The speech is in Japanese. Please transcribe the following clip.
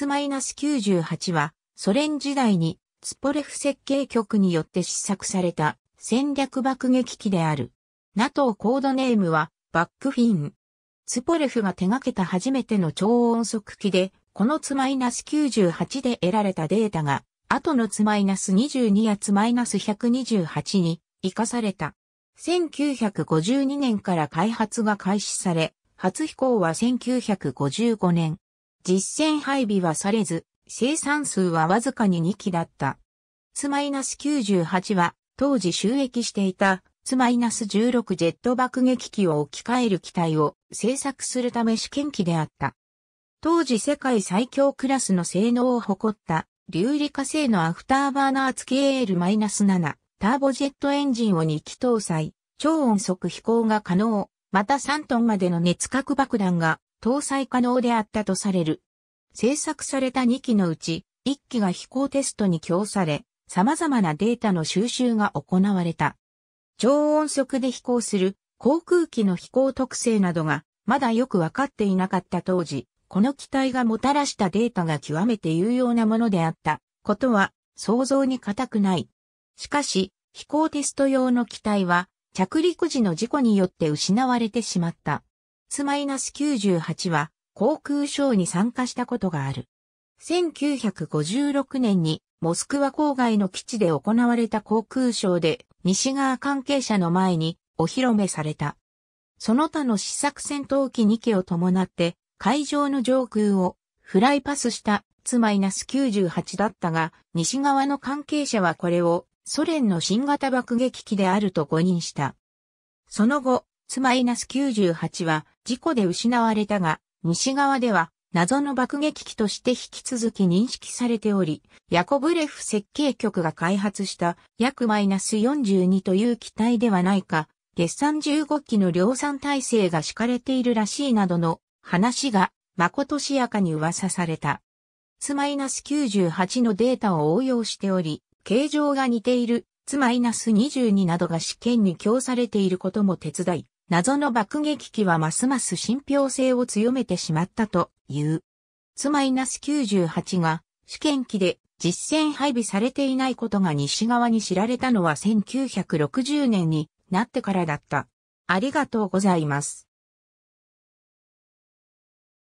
S-98 は、ソ連時代に、ツポレフ設計局によって試作された戦略爆撃機である。NATO コードネームは、バックフィン。ツポレフが手掛けた初めての超音速機で、このツマイナス98で得られたデータが、後のツマイナス22やツマイナス128に活かされた。1952年から開発が開始され、初飛行は1955年。実戦配備はされず、生産数はわずかに2機だった。マイナス9 8は当時収益していたマイナス1 6ジェット爆撃機を置き換える機体を製作するため試験機であった。当時世界最強クラスの性能を誇った流理化成のアフターバーナー付き AL-7 ターボジェットエンジンを2機搭載、超音速飛行が可能、また3トンまでの熱核爆弾が搭載可能であったとされる。製作された2機のうち、1機が飛行テストに供され、様々なデータの収集が行われた。超音速で飛行する航空機の飛行特性などがまだよくわかっていなかった当時、この機体がもたらしたデータが極めて有用なものであったことは想像に難くない。しかし、飛行テスト用の機体は着陸時の事故によって失われてしまった。X-98 は航空ショーに参加したことがある。1956年にモスクワ郊外の基地で行われた航空ショーで西側関係者の前にお披露目された。その他の試作戦闘機2機を伴って会場の上空をフライパスした X-98 だったが、西側の関係者はこれをソ連の新型爆撃機であると誤認した。その後、ツマイナス98は事故で失われたが、西側では謎の爆撃機として引き続き認識されており、ヤコブレフ設計局が開発した約マイナス42という機体ではないか、月産15機の量産体制が敷かれているらしいなどの話が誠しやかに噂された。ツマイナス98のデータを応用しており、形状が似ているつス2 2などが試験に供されていることも手伝い、謎の爆撃機はますます信憑性を強めてしまったという。ス9 8が試験機で実戦配備されていないことが西側に知られたのは1960年になってからだった。ありがとうございます。